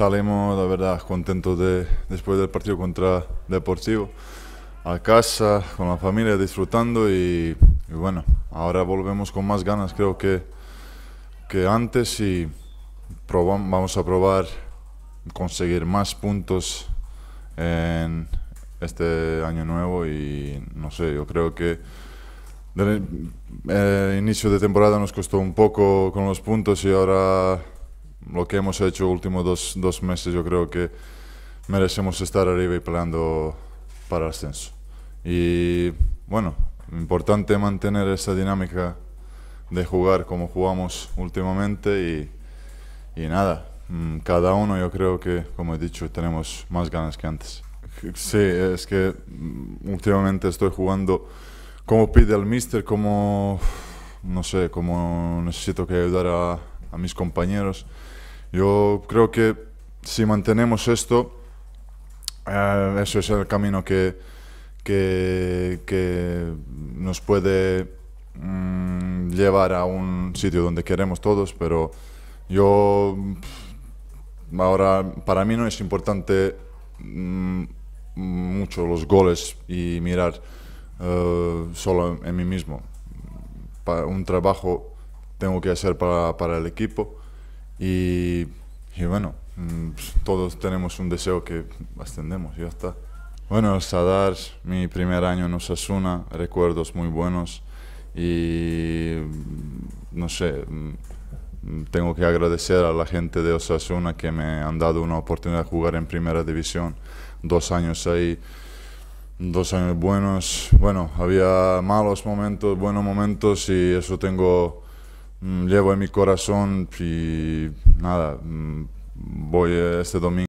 salimos, la verdad, contentos de, después del partido contra Deportivo, a casa, con la familia, disfrutando y, bueno, ahora volvemos con más ganas, creo que, que antes y vamos a probar conseguir más puntos en este año nuevo y no sé, yo creo que el eh, inicio de temporada nos costó un poco con los puntos y ahora lo que hemos hecho últimos dos, dos meses, yo creo que merecemos estar arriba y peleando para el ascenso. Y bueno, importante mantener esa dinámica de jugar como jugamos últimamente y, y nada, mm, cada uno yo creo que, como he dicho, tenemos más ganas que antes. Sí, es que mm, últimamente estoy jugando como pide el mister, como, no sé, como necesito que ayudara a, a mis compañeros. Yo creo que si mantenemos esto, eh, eso es el camino que, nos puede mm, llevar a un sitio donde queremos todos, pero yo ahora para mí no es importante mm, mucho los goles y mirar eh, solo en mí mismo. un trabajo tengo que hacer para, para el equipo. Y, bueno, mm, pues, todos tenemos un deseo que ascendemos, ya está. Bueno, Sadar, mi primer año en Osasuna, recuerdos muy buenos y mm, no sé, mm, tengo que agradecer a la gente de Osasuna que me han dado una oportunidad de jugar en primera división, dos años ahí, dos años buenos, bueno, había malos momentos, buenos momentos y eso tengo Mm, llevo en mi corazón y nada, mm, voy eh, este domingo.